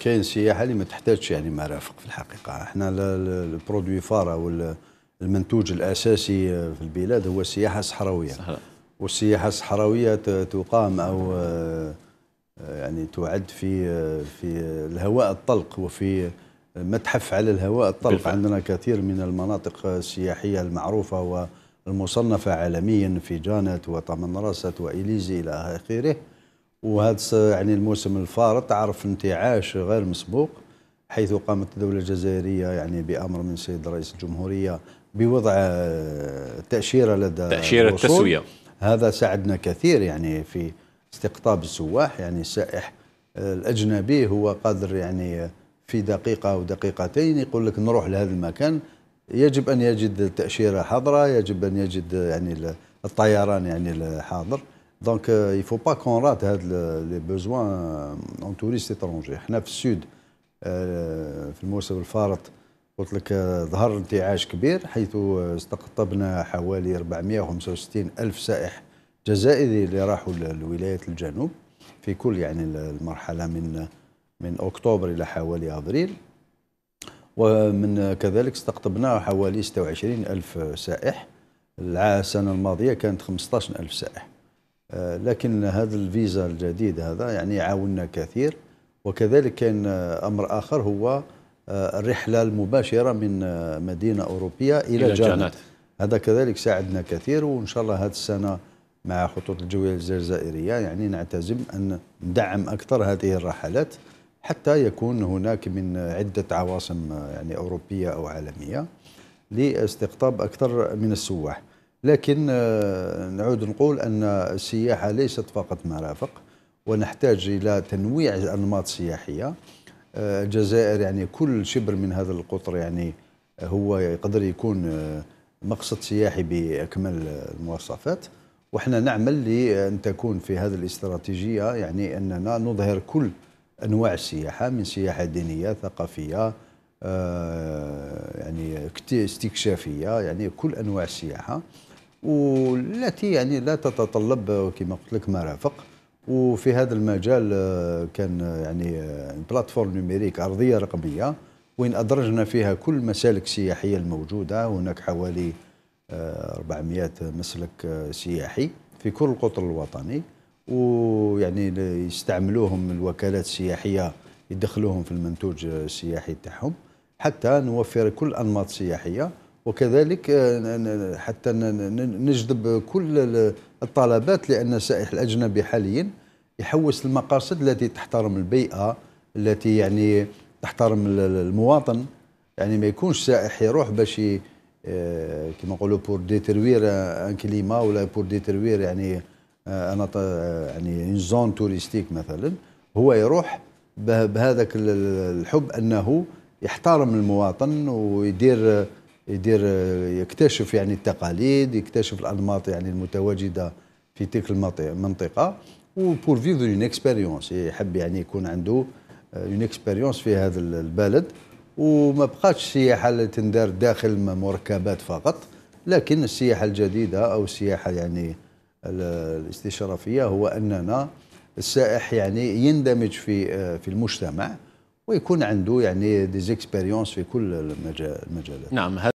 كاين سياحه اللي ما تحتاجش يعني مرافق في الحقيقه احنا البرودوي فار او المنتوج الاساسي في البلاد هو السياحه الصحراويه صحراء. والسياحه الصحراويه تقام او آه، يعني تعد في آه، في الهواء الطلق وفي متحف على الهواء الطلق بالفعل. عندنا كثير من المناطق السياحيه المعروفه والمصنفه عالميا في جانت وطمنرست واليزي الى اخره وهذا يعني الموسم الفارط تعرف انتعاش غير مسبوق حيث قامت الدولة الجزائرية يعني بأمر من السيد رئيس الجمهورية بوضع آه، تأشيرة لدى تأشيرة التسوية هذا ساعدنا كثير يعني في استقطاب السواح يعني السائح آه، الأجنبي هو قادر يعني في دقيقة أو دقيقتين يقول لك نروح لهذا المكان يجب أن يجد تأشيرة حاضره يجب أن يجد يعني الطيران يعني الحاضر دونك يفو با كون رات هاد لي بوزوان اون توريست اترونجي حنا في السود في الموسم الفارط قلت لك آه، ظهر انتعاش كبير حيث آه، استقطبنا حوالي 465 ألف سائح جزائري اللي راحوا لولايات الجنوب في كل يعني المرحلة من من أكتوبر إلى حوالي أبريل ومن كذلك استقطبنا حوالي 26 ألف سائح السنة الماضية كانت 15 ألف سائح آه، لكن هذا الفيزا الجديد هذا يعني عاوننا كثير وكذلك كان آه، امر اخر هو آه، الرحله المباشره من مدينه اوروبيه الى, إلى جانت. جانت هذا كذلك ساعدنا كثير وان شاء الله هذه السنه مع خطوط الجويه الجزائريه يعني نعتزم ان ندعم اكثر هذه الرحلات حتى يكون هناك من عده عواصم يعني اوروبيه او عالميه لاستقطاب اكثر من السواح. لكن آه، نعود نقول أن السياحة ليست فقط مرافق ونحتاج إلى تنويع أنماط سياحية آه، الجزائر يعني كل شبر من هذا القطر يعني آه، هو يقدر يكون مقصد سياحي باكمل المواصفات وحنا نعمل لان تكون في هذه الاستراتيجيه يعني اننا نظهر كل انواع السياحه من سياحه دينيه ثقافيه يعني استكشافيه يعني كل انواع السياحه والتي يعني لا تتطلب كما قلت لك مرافق وفي هذا المجال آه، كان آه، يعني بلاتفورم آه، نيميريك يعني ارضيه رقميه وين ادرجنا فيها كل المسالك السياحيه الموجوده هناك حوالي 400 مسلك سياحي في كل القطر الوطني ويعني يستعملوهم الوكالات السياحيه يدخلوهم في المنتوج السياحي تاعهم حتى نوفر كل انماط سياحيه وكذلك آه، حتى نجذب كل الطلبات لان السائح الاجنبي حاليا يحوس المقاصد التي تحترم البيئه التي يعني تحترم المواطن يعني ما يكونش سائح يروح باش آه، كما نقولوا بور ديتروير ان كليما ولا بور ديتروير يعني انا آه، يعني اون زون توريستيك مثلا هو يروح بهذاك الحب انه يحترم المواطن ويدير يدير يكتشف يعني التقاليد يكتشف الانماط يعني المتواجده في تلك المنطقه وبور فيفر اون اكسبيريونس يحب يعني يكون عنده اون آه، اكسبيريونس في هذا البلد وما بقاتش السياحه اللي تندار داخل مركبات فقط لكن السياحه الجديده او السياحه يعني الاستشرافيه هو اننا السائح يعني يندمج في آه، في المجتمع ويكون عنده يعني اكسبيريونس في كل المجالات نعم